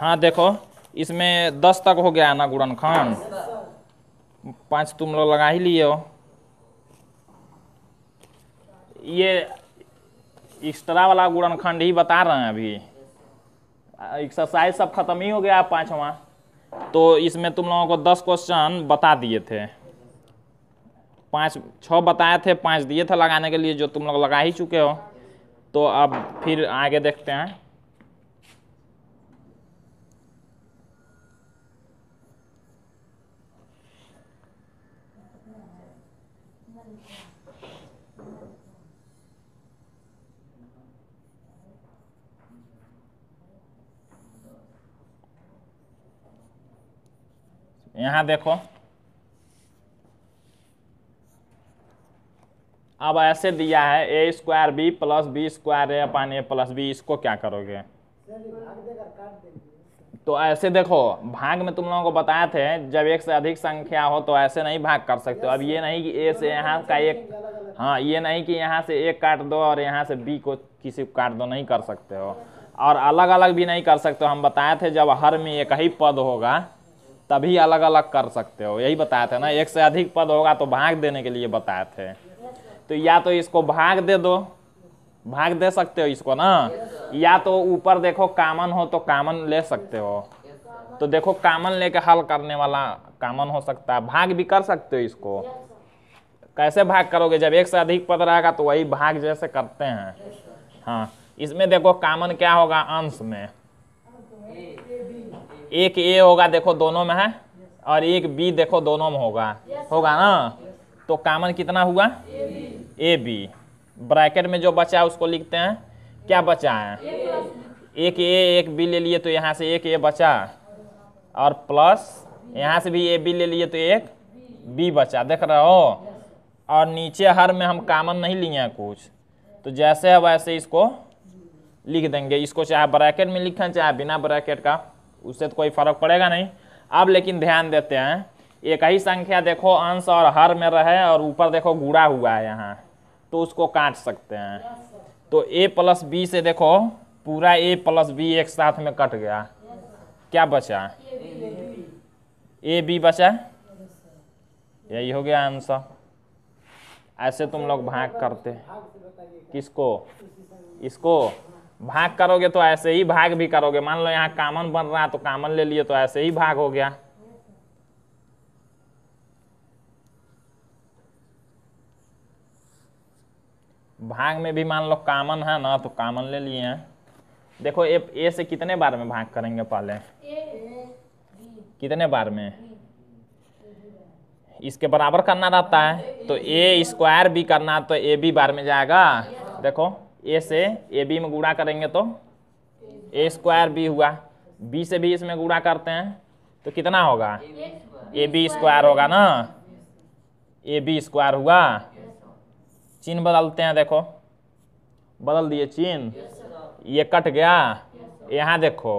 हाँ देखो इसमें दस तक हो गया ना खान पाँच तुम लोग लगा ही लिए हो ये एक्स्ट्रा वाला खंड ही बता रहे हैं अभी एक्सरसाइज सब खत्म ही हो गया पाँचवा तो इसमें तुम लोगों को दस क्वेश्चन बता दिए थे पाँच छः बताए थे पाँच दिए थे लगाने के लिए जो तुम लोग लगा ही चुके हो तो अब फिर आगे देखते हैं यहाँ देखो अब ऐसे दिया है A square B plus B square A upon A plus B इसको क्या करोगे तो ऐसे देखो भाग में तुम लोगों को बताए थे जब एक से अधिक संख्या हो तो ऐसे नहीं भाग कर सकते अब ये नहीं कि ए से यहाँ का एक हाँ ये नहीं कि यहाँ से एक काट दो और यहाँ से बी को किसी को काट दो नहीं कर सकते हो और अलग अलग भी नहीं कर सकते हम बताए थे जब हर में एक ही पद होगा तभी अलग अलग कर सकते हो यही बताया था ना एक से अधिक पद होगा तो भाग देने के लिए बताए थे तो या तो इसको भाग दे दो भाग दे सकते हो इसको ना या तो ऊपर देखो कामन हो तो कामन ले सकते हो तो देखो कामन लेके हल करने वाला कामन हो सकता है भाग भी कर सकते हो इसको कैसे भाग करोगे जब एक से अधिक पद रहेगा तो वही भाग जैसे करते हैं हाँ इसमें देखो कामन क्या होगा अंश में एक ए होगा देखो दोनों में है और एक बी देखो दोनों में होगा होगा ना तो कामन कितना हुआ ए बी ब्रैकेट में जो बचा है उसको लिखते हैं क्या बचा है एक ए एक बी ले लिए तो यहाँ से एक ए बचा और प्लस यहाँ से भी ए बी ले लिए तो एक बी बचा देख रहे हो और नीचे हर में हम कामन नहीं लिए हैं कुछ तो जैसे है वैसे इसको लिख देंगे इसको चाहे ब्रैकेट में लिखें चाहे बिना ब्रैकेट का उससे तो कोई फर्क पड़ेगा नहीं अब लेकिन ध्यान देते हैं एक ही संख्या देखो अंश और हर में रहे और ऊपर देखो गुड़ा हुआ है यहाँ तो उसको काट सकते हैं तो ए प्लस बी से देखो पूरा ए प्लस बी एक साथ में कट गया क्या बचा ए बी बचा यही हो गया आंसर ऐसे तुम लोग भाग करते किसको इसको भाग करोगे तो ऐसे ही भाग भी करोगे मान लो यहाँ कामन बन रहा तो कामन ले लिए तो ऐसे ही भाग हो गया भाग में भी मान लो कामन है ना तो कामन ले लिए हैं देखो ए ए से कितने बार में भाग करेंगे पहले कितने बार में इसके बराबर करना रहता है तो ए स्क्वायर भी करना तो ए बी बार में जाएगा देखो ए से ए बी में गुणा करेंगे तो ए स्क्वायर बी हुआ बी से भी इसमें गुणा करते हैं तो कितना होगा ए बी स्क्वायर होगा ना ए बी स्क्वायर हुआ चिन्ह बदलते हैं देखो बदल दिए चिन्ह ये कट गया यहाँ देखो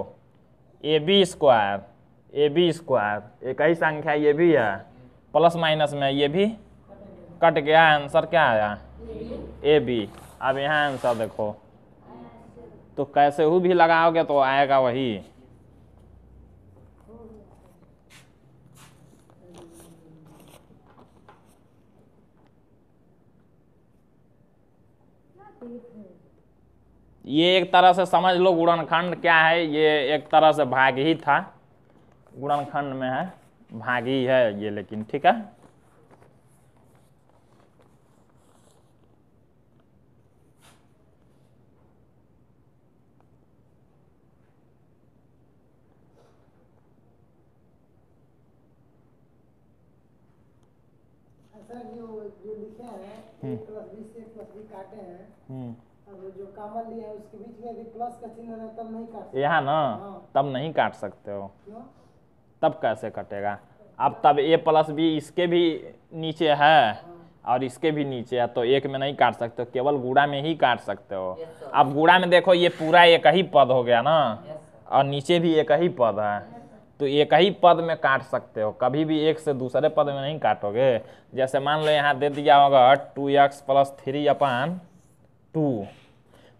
A B square A B square एक ही संख्या ये भी है प्लस माइनस में ये भी कट गया आंसर क्या आया ए बी अब यहाँ आंसर देखो तो कैसे हु भी लगाओगे तो आएगा वही ये एक तरह से समझ लो गुणनखंड क्या है ये एक तरह से भाग ही था गुणनखंड में है भाग ही है ये लेकिन ठीक है हम्म। हम्म। यहाँ ना हाँ। तब नहीं काट सकते हो तब कैसे कटेगा अब तब ए प्लस बी इसके भी नीचे है हाँ। और इसके भी नीचे है तो एक में नहीं काट सकते हो केवल गुड़ा में ही काट सकते हो अब गुड़ा में देखो ये पूरा एक ही पद हो गया ना और नीचे भी एक ही पद है हाँ। तो एक ही पद में काट सकते हो कभी भी एक से दूसरे पद में नहीं काटोगे जैसे मान लो यहाँ दे दिया होगा two X plus three upon two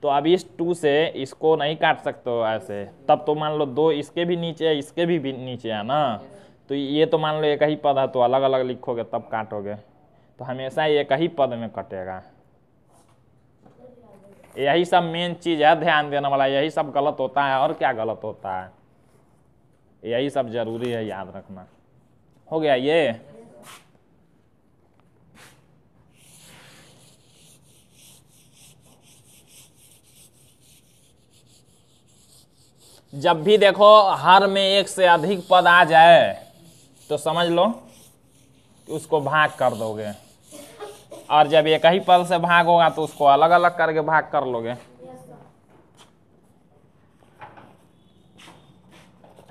तो अब इस टू से इसको नहीं काट सकते हो ऐसे तब तो मान लो दो इसके भी नीचे है इसके भी, भी नीचे है ना तो ये तो मान लो एक ही पद है तो अलग अलग लिखोगे तब काटोगे तो हमेशा एक ही पद में कटेगा यही सब मेन चीज़ है ध्यान देने वाला यही सब गलत होता है और क्या गलत होता है यही सब जरूरी है याद रखना हो गया ये जब भी देखो हर में एक से अधिक पद आ जाए तो समझ लो कि उसको भाग कर दोगे और जब एक ही पद से भाग होगा तो उसको अलग अलग करके भाग कर लोगे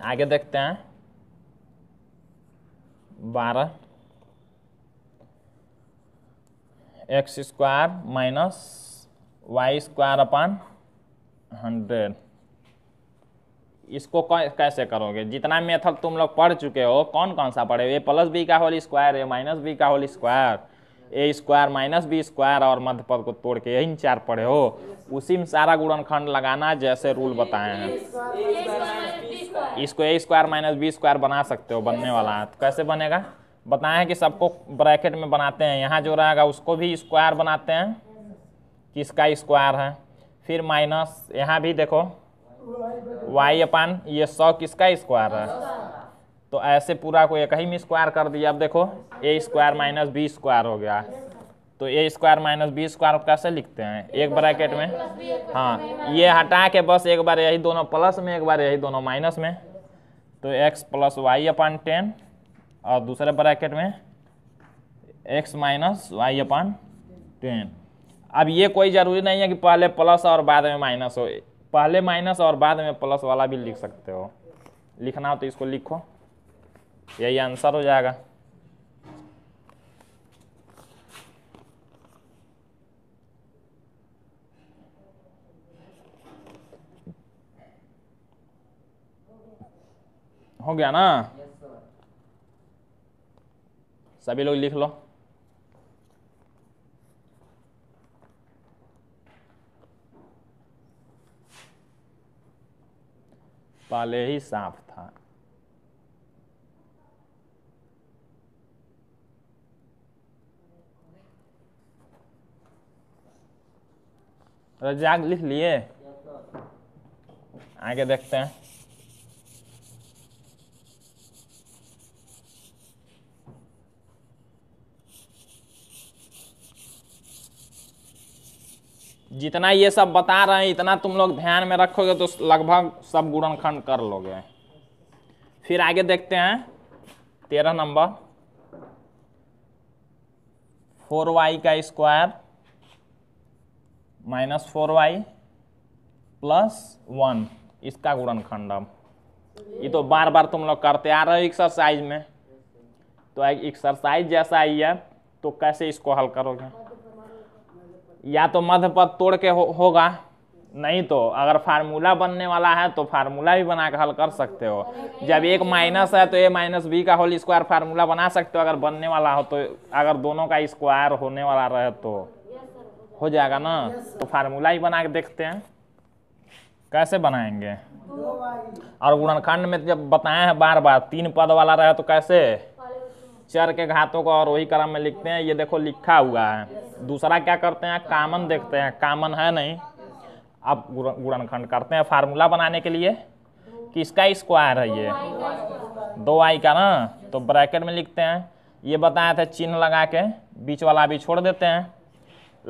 आगे देखते हैं बारह X square minus Y square upon hundred इसको कैसे करोगे जितना मेथड तुम लोग पढ़ चुके हो कौन कौन सा पढ़े हो ए प्लस बी का whole square A minus B का whole square A square minus B square और मध्य पद को तोड़ के यही चार पढ़े हो उसी में सारा गुणनखंड लगाना जैसे रूल बताए हैं इसको A square minus B square बना सकते हो बनने वाला है तो कैसे बनेगा बताएं कि सबको ब्रैकेट में बनाते हैं यहाँ जो रहेगा उसको भी स्क्वायर बनाते हैं किसका स्क्वायर है फिर माइनस यहाँ भी देखो वाई अपान ये सौ किसका स्क्वायर है तो ऐसे पूरा को एक ही में स्क्वायर कर दिया अब देखो A square minus B square हो गया तो A square minus B square कैसे लिखते हैं एक ब्रैकेट में हाँ ये हटा के बस एक बार यही दोनों प्लस में एक बार यही दोनों माइनस में तो X plus Y upon ten और दूसरे ब्रैकेट में X minus Y upon ten अब ये कोई ज़रूरी नहीं है कि पहले प्लस और बाद में माइनस हो पहले माइनस और बाद में प्लस वाला भी लिख सकते हो लिखना हो तो इसको लिखो यही आंसर हो जाएगा हो गया ना सभी लोग लिख लो पहले ही साफ था रजाक लिख लिए आगे देखते हैं जितना ये सब बता रहे हैं इतना तुम लोग ध्यान में रखोगे तो लगभग सब गुणनखंड कर लोगे फिर आगे देखते हैं तेरह नंबर फोर वाई का square minus four Y plus one इसका गुणनखंड अब ये तो बार बार तुम लोग करते आ रहे हो एक्सरसाइज में तो एक्सरसाइज जैसा ही है तो कैसे इसको हल करोगे या तो मध्य पद तोड़ के हो, होगा नहीं तो अगर फार्मूला बनने वाला है तो फार्मूला भी बना के हल कर सकते हो जब एक माइनस है तो ए माइनस बी का होल स्क्वायर फार्मूला बना सकते हो अगर बनने वाला हो तो अगर दोनों का स्क्वायर होने वाला रहे तो हो जाएगा ना तो फार्मूला ही बना के देखते हैं कैसे बनाएंगे और गुणनखंड में तो जब बताए हैं बार बार तीन पद वाला रहे तो कैसे चर के घातों को और वही क्रम में लिखते हैं ये देखो लिखा हुआ है दूसरा क्या करते हैं कामन देखते हैं कामन है नहीं अब गुणनखंड करते हैं फार्मूला बनाने के लिए किसका स्क्वायर है ये दो आई का ना तो ब्रैकेट में लिखते हैं ये बताया था चिन्ह लगा के बीच वाला भी छोड़ देते हैं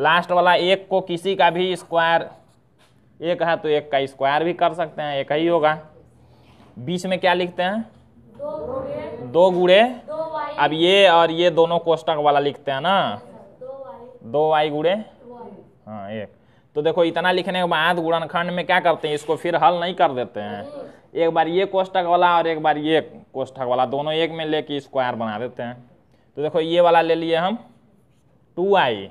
लास्ट वाला एक को किसी का भी स्क्वायर एक है तो एक का स्क्वायर भी कर सकते हैं एक ही होगा बीच में क्या लिखते हैं दो गुड़े अब ये और ये दोनों कोष्टक वाला लिखते हैं ना दो वाई गुड़े हाँ एक तो देखो इतना लिखने के बाद गुणनखंड में क्या करते हैं इसको फिर हल नहीं कर देते हैं एक बार ये कोष्टक वाला और एक बार ये कोष्टक वाला दोनों एक में लेके स्क्वायर बना देते हैं तो देखो ये वाला ले लिए हम टू आई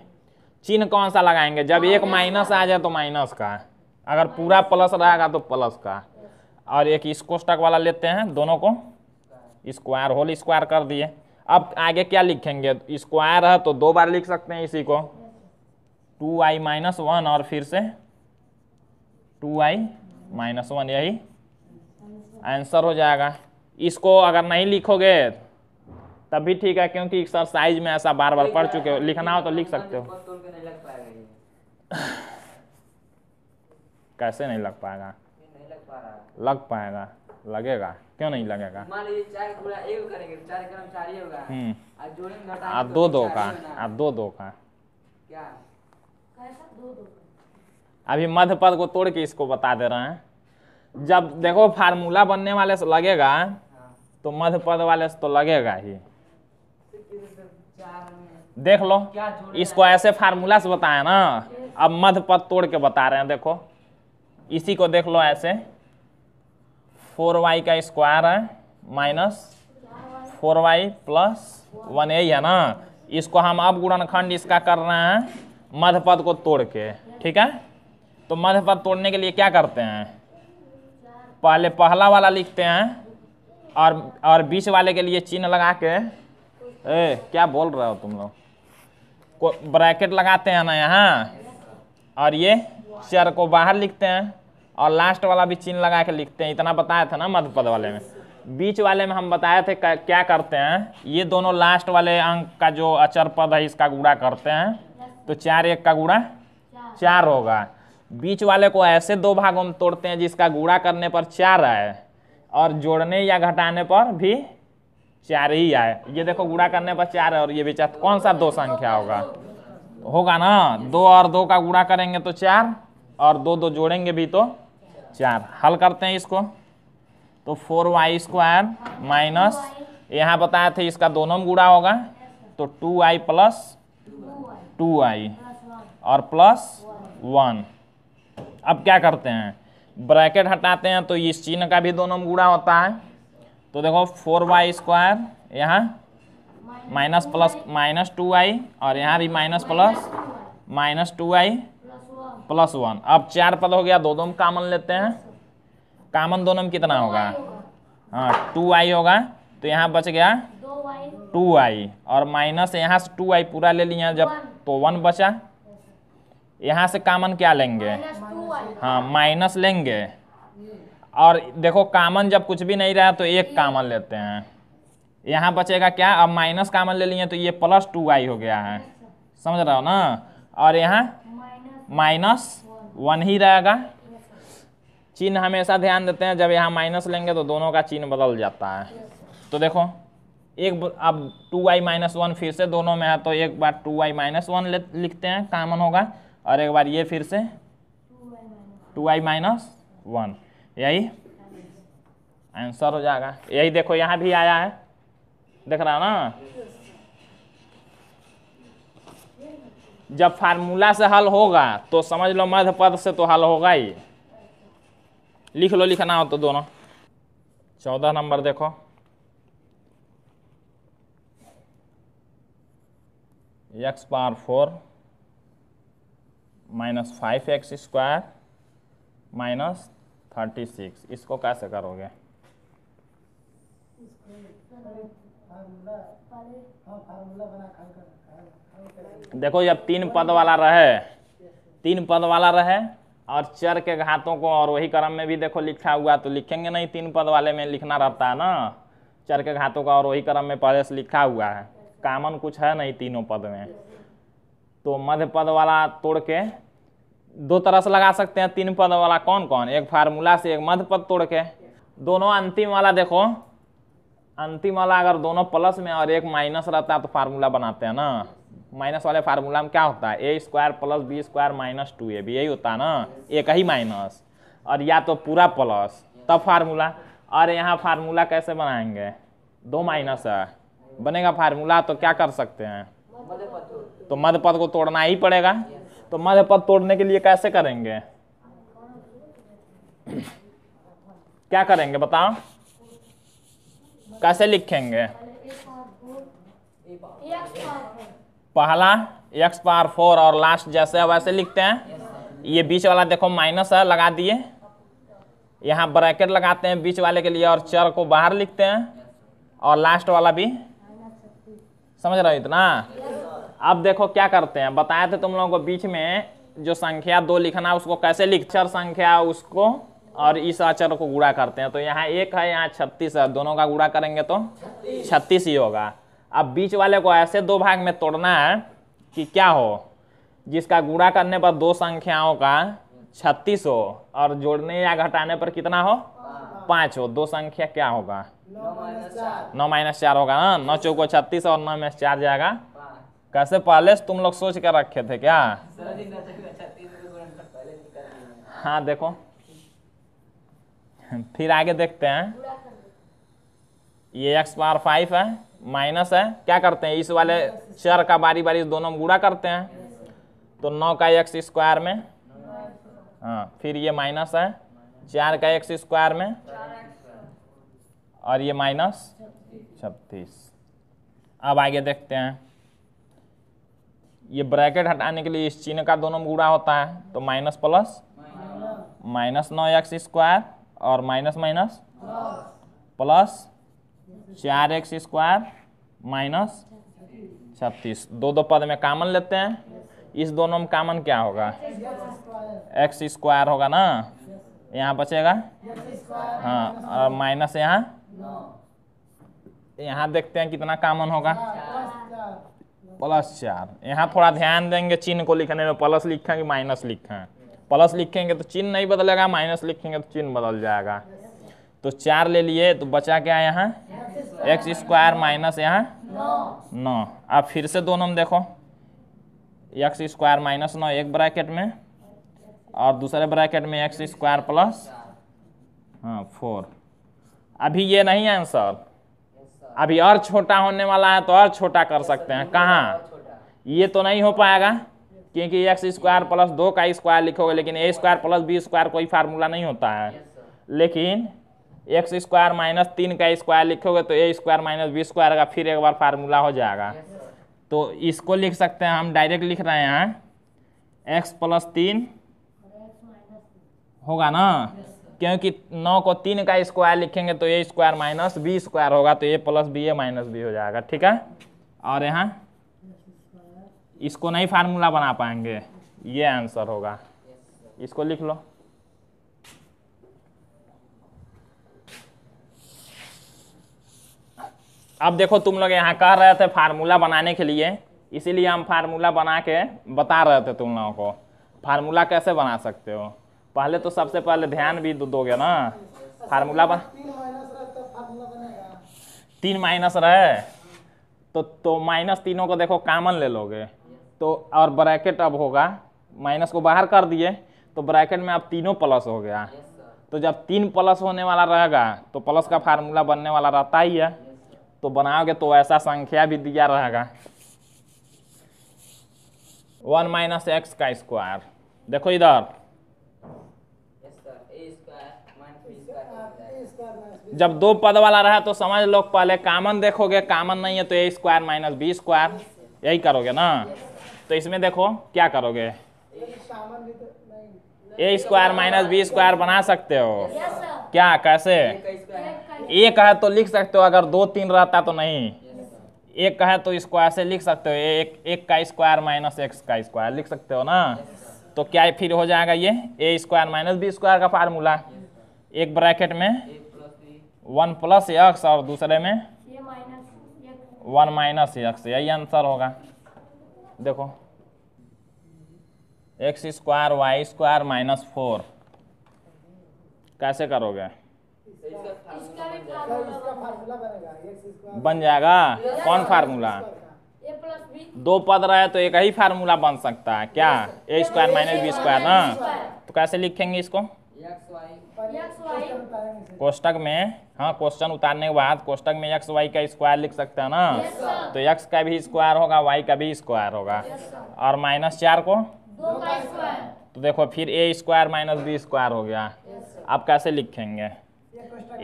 चिन्ह कौन सा लगाएंगे जब एक माइनस आ जाए तो माइनस का अगर पूरा प्लस रहेगा तो प्लस का और एक इस कोष्टक वाला लेते हैं दोनों को स्क्वायर होल स्क्वायर कर दिए अब आगे क्या लिखेंगे स्क्वायर है तो दो बार लिख सकते हैं इसी को टू आई माइनस वन और फिर से टू आई माइनस वन यही आंसर हो जाएगा इसको अगर नहीं लिखोगे तब भी ठीक है क्योंकि एक्सरसाइज में ऐसा बार बार पढ़ चुके हो लिखना हो तो लिख सकते हो तो कैसे नहीं लग पाएगा लग पाएगा लगेगा क्यों नहीं लगेगा तो हम्म। तो तो आप दो दो का आप दो दो का अभी मध्य पद को तोड़ के इसको बता दे रहे हैं जब देखो फार्मूला बनने वाले से लगेगा हाँ। तो मध्य पद वाले से तो लगेगा ही देख लो इसको ऐसे फार्मूला से बताए ना अब मध्य पद तोड़ के बता रहे हैं देखो इसी को देख लो ऐसे फोर वाई का स्क्वायर है minus four Y plus one यही है ना इसको हम अब गुणनखंड इसका कर रहे हैं मध्य पद को तोड़ के ठीक है तो मध्य पद तोड़ने के लिए क्या करते हैं पहले पहला वाला लिखते हैं और और बीच वाले के लिए चिन्ह लगा के ए क्या बोल रहे हो तुम लोग को ब्रैकेट लगाते हैं ना यहाँ और ये चर को बाहर लिखते हैं और लास्ट वाला भी चिन्ह लगा के लिखते हैं इतना बताया था ना मध्य पद वाले में बीच वाले में हम बताए थे क्या करते हैं ये दोनों लास्ट वाले अंक का जो अचर पद है इसका गुड़ा करते हैं तो चार एक का गुड़ा चार होगा बीच वाले को ऐसे दो भागों में तोड़ते हैं जिसका गुड़ा करने पर चार आए और जोड़ने या घटाने पर भी चार ही आए ये देखो गुड़ा करने पर चार है और ये भी चार तो कौन सा दो संख्या होगा होगा ना दो और दो का गुड़ा करेंगे तो चार और दो दो जोड़ेंगे भी तो चार हल करते हैं इसको तो फोर वाई स्क्वायर माइनस यहाँ बताया थे इसका दोनों में गुड़ा होगा तो two I plus two I और प्लस वन अब क्या करते हैं ब्रैकेट हटाते हैं तो इस चिन्ह का भी दोनों में गुड़ा होता है तो देखो फोर वाई स्क्वायर यहाँ minus plus minus two I और यहाँ भी minus plus minus two I plus one अब चार पद हो गया दो में कामन लेते हैं कामन दोनों में कितना होगा हाँ टू आई होगा तो यहाँ बच गया टू आई और माइनस यहाँ से टू आई पूरा ले लिया जब तो वन बचा यहाँ से कामन क्या लेंगे हाँ माइनस लेंगे और देखो कामन जब कुछ भी नहीं रहा तो एक कामन लेते हैं यहाँ बचेगा क्या अब माइनस कामन ले लिए तो ये प्लस टू आई हो गया है समझ रहा हो ना और यहाँ माइनस वन ही रहेगा चिन्ह हमेशा ध्यान देते हैं जब यहाँ माइनस लेंगे तो दोनों का चिन्ह बदल जाता है तो देखो एक अब टू वाई माइनस वन फिर से दोनों में है तो एक बार टू वाई माइनस वन लिखते हैं कामन होगा और एक बार ये फिर से टू वाई माइनस वन यही आंसर हो जाएगा यही देखो यहाँ भी आया है देख रहा ना जब फार्मूला से हल होगा तो समझ लो मध्य पद से तो हल होगा ही लिख लो लिखना हो तो दोनों चौदह नंबर देखो X power four minus five X square minus thirty six इसको कैसे करोगे देखो जब तीन पद वाला रहे तीन पद वाला रहे और चर के घातों को और वही क्रम में भी देखो लिखा हुआ तो लिखेंगे नहीं तीन पद वाले में लिखना रहता है ना चर के घातों का और वही क्रम में पहले से लिखा हुआ है कामन कुछ है नहीं तीनों पद में तो मध्य पद वाला तोड़ के दो तरह से लगा सकते हैं तीन पद वाला कौन कौन एक फार्मूला से एक मध्य पद तोड़ के दोनों अंतिम वाला देखो अंतिम वाला अगर दोनों प्लस में और एक माइनस रहता है तो फार्मूला बनाते हैं ना माइनस वाले फार्मूला में क्या होता है A square plus B square minus two A भी यही होता है ना एक ही माइनस और या तो पूरा प्लस तब फार्मूला और यहाँ फार्मूला कैसे बनाएंगे दो माइनस है बनेगा फार्मूला तो क्या कर सकते हैं तो मध्य पद को तोड़ना ही पड़ेगा तो मध्य पद तोड़ने के लिए कैसे करेंगे क्या करेंगे बताओ कैसे लिखेंगे पहला एक्स पार फोर और लास्ट जैसे वैसे लिखते हैं ये बीच वाला देखो माइनस है लगा दिए यहाँ ब्रैकेट लगाते हैं बीच वाले के लिए और चर को बाहर लिखते हैं और लास्ट वाला भी समझ रहे हो इतना अब देखो क्या करते हैं बताए थे तुम लोगों को बीच में जो संख्या दो लिखना उसको कैसे लिख चर संख्या उसको और इस अचर को गुड़ा करते हैं तो यहाँ एक है यहाँ छत्तीस है दोनों का गुड़ा करेंगे तो छत्तीस ही होगा अब बीच वाले को ऐसे दो भाग में तोड़ना है कि क्या हो जिसका गुड़ा करने पर दो संख्याओं का छत्तीस हो और जोड़ने या घटाने पर कितना हो पाँच हो दो संख्या क्या होगा नौ माइनस चार होगा ना नौ चौको छत्तीस और नौ माइनस चार जाएगा कैसे पहले से तुम लोग सोच कर रखे थे क्या तो हाँ देखो फिर आगे देखते हैं ये एक्स पावर फाइव है माइनस है क्या करते हैं इस वाले चर का बारी बारी दोनों में गुड़ा करते हैं तो नौ का एक्स स्क्वायर में हाँ फिर ये माइनस है चार का एक्स स्क्वायर में और ये माइनस छत्तीस अब आगे देखते हैं ये ब्रैकेट हटाने के लिए इस चिन्ह का दोनों में गुड़ा होता है तो माइनस प्लस माइनस नौ एक्स स्क्वायर और माइनस माइनस प्लस चार एक्स स्क्वायर माइनस छत्तीस दो दो पद में कामन लेते हैं इस दोनों में कामन क्या होगा एक्स स्क्वायर होगा ना यहाँ बचेगा हाँ और माइनस यहाँ यहाँ देखते हैं कितना कामन होगा प्लस चार यहाँ थोड़ा ध्यान देंगे चिन्ह को लिखने में प्लस लिखा कि माइनस लिखा है प्लस लिखेंगे तो चिन्ह नहीं बदलेगा माइनस लिखेंगे तो चिन्ह बदल जाएगा तो चार ले लिए तो बचा क्या यहाँ एक्स स्क्वायर माइनस यहाँ नौ अब फिर से दोनों में देखो एक्स स्क्वायर माइनस नौ एक ब्रैकेट में और दूसरे ब्रैकेट में एक्स स्क्वायर प्लस हाँ फोर अभी ये नहीं आंसर अभी और छोटा होने वाला है तो और छोटा कर सकते हैं कहाँ ये तो नहीं हो पाएगा क्योंकि एक्स स्क्वायर प्लस दो का स्क्वायर लिखोगे लेकिन A square plus B square कोई फार्मूला नहीं होता है लेकिन एक्स स्क्वायर माइनस तीन का स्क्वायर लिखोगे तो A square minus B square का फिर एक बार फार्मूला हो जाएगा तो इसको लिख सकते हैं हम डायरेक्ट लिख रहे हैं एक्स प्लस तीन होगा ना क्योंकि नौ को तीन का स्क्वायर लिखेंगे तो A square minus B square होगा तो A plus B A minus B हो जाएगा ठीक है और यहाँ इसको नहीं फार्मूला बना पाएंगे ये आंसर होगा इसको लिख लो अब देखो तुम लोग यहाँ कह रहे थे फार्मूला बनाने के लिए इसीलिए हम फार्मूला बना के बता रहे थे तुम लोगों को फार्मूला कैसे बना सकते हो पहले तो सबसे पहले ध्यान भी दोगे ना फार्मूला बना तीन माइनस रहे तो तो माइनस तीनों को देखो कामन ले लोगे तो और ब्रैकेट अब होगा माइनस को बाहर कर दिए तो ब्रैकेट में अब तीनों प्लस हो गया तो जब तीन प्लस होने वाला रहेगा तो प्लस का फार्मूला बनने वाला रहता ही है तो बनाओगे तो ऐसा संख्या भी दिया रहेगा वन माइनस एक्स का स्क्वायर देखो इधर जब दो पद वाला रहा तो समझ लो पहले कामन देखोगे कामन नहीं है तो A square minus B square यही करोगे ना तो इसमें देखो क्या करोगे A square minus B square बना सकते हो क्या कैसे एक है तो लिख सकते हो अगर दो तीन रहता तो नहीं एक का है तो स्क्वायर से लिख सकते हो एक एक का स्क्वायर माइनस एक्स का स्क्वायर लिख सकते हो ना तो क्या फिर हो जाएगा ये A square minus B square का फार्मूला एक ब्रैकेट में वन प्लस एक्स और दूसरे में वन माइनस एक्स यही आंसर होगा देखो X square Y square minus four कैसे करोगे बन जाएगा कौन फार्मूला दो पद रहे तो एक ही फार्मूला बन सकता है क्या A square minus B square ना तो कैसे लिखेंगे इसको कोष्टक में हाँ क्वेश्चन उतारने के बाद कोष्टक में एक्स वाई का स्क्वायर लिख सकते हैं ना yes, तो एक्स का भी स्क्वायर होगा वाई का भी स्क्वायर होगा yes, और माइनस चार को दो का तो देखो फिर A square minus B square हो गया yes, आप कैसे लिखेंगे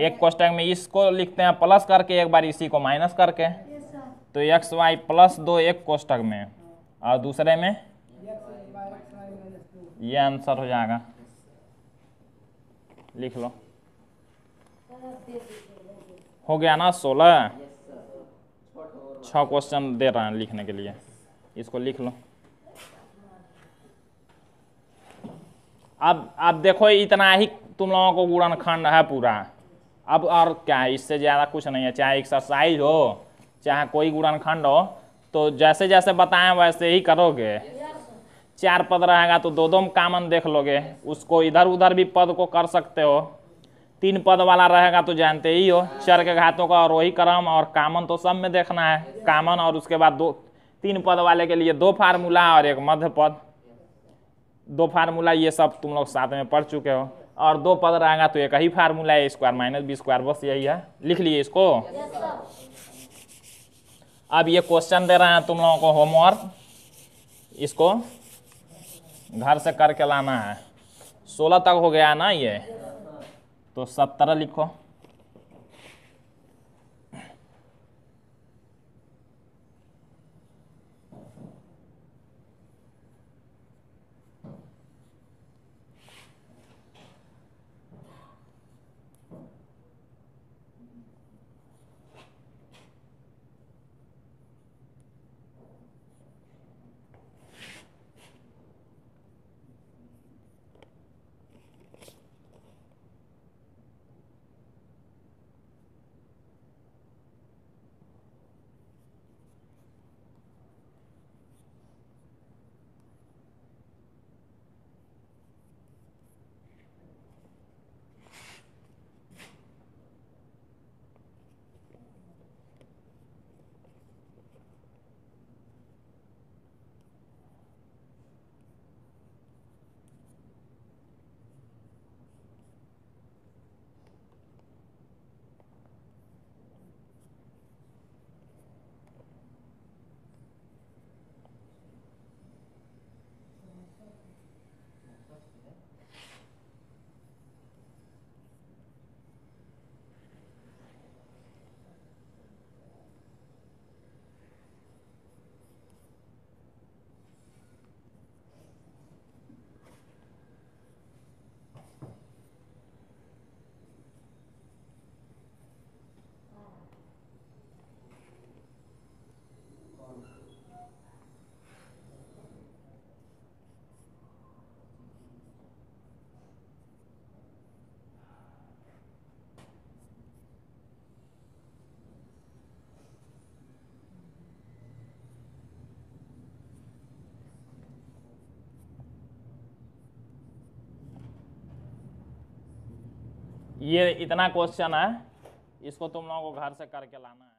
एक क्वेश्चन में इसको लिखते हैं प्लस करके एक बार इसी को माइनस करके तो एक्स वाई प्लस दो एक कोष्टक में और दूसरे में ये आंसर हो जाएगा लिख लो हो गया ना सोलह छः क्वेश्चन दे रहे हैं लिखने के लिए इसको लिख लो अब अब देखो इतना ही तुम लोगों को गुणन खंड है पूरा अब और क्या है इससे ज़्यादा कुछ नहीं है चाहे एक्सरसाइज हो चाहे कोई गुणन खंड हो तो जैसे जैसे बताएं वैसे ही करोगे चार पद रहेगा तो दो दो कामन देख लोगे उसको इधर उधर भी पद को कर सकते हो तीन पद वाला रहेगा तो जानते ही हो चर के घातों का और वही क्रम और कामन तो सब में देखना है कामन और उसके बाद दो तीन पद वाले के लिए दो फार्मूला और एक मध्य पद दो फार्मूला ये सब तुम लोग साथ में पढ़ चुके हो और दो पद रहेगा तो एक ही फार्मूला है स्क्वायर माइनस बी स्क्वायर बस यही है लिख लिए इसको अब ये क्वेश्चन दे रहे हैं तुम लोगों को होमवर्क इसको घर से करके लाना है सोलह तक हो गया ना ये तो सत्रह लिखो ये इतना क्वेश्चन है इसको तुम लोगों को घर से करके लाना है